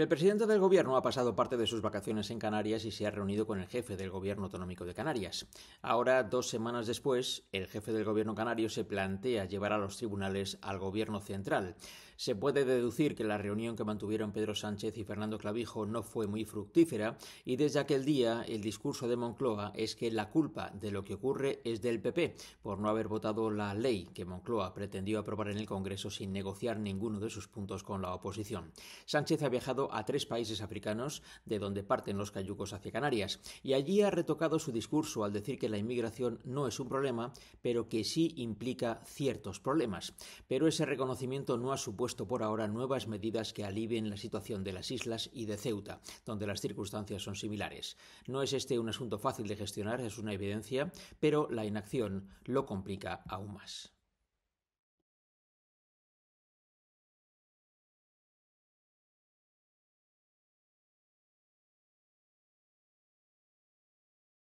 El presidente del gobierno ha pasado parte de sus vacaciones en Canarias y se ha reunido con el jefe del gobierno autonómico de Canarias. Ahora, dos semanas después, el jefe del gobierno canario se plantea llevar a los tribunales al gobierno central. Se puede deducir que la reunión que mantuvieron Pedro Sánchez y Fernando Clavijo no fue muy fructífera y desde aquel día el discurso de Moncloa es que la culpa de lo que ocurre es del PP por no haber votado la ley que Moncloa pretendió aprobar en el Congreso sin negociar ninguno de sus puntos con la oposición. Sánchez ha viajado a tres países africanos de donde parten los cayucos hacia Canarias. Y allí ha retocado su discurso al decir que la inmigración no es un problema, pero que sí implica ciertos problemas. Pero ese reconocimiento no ha supuesto por ahora nuevas medidas que alivien la situación de las islas y de Ceuta, donde las circunstancias son similares. No es este un asunto fácil de gestionar, es una evidencia, pero la inacción lo complica aún más.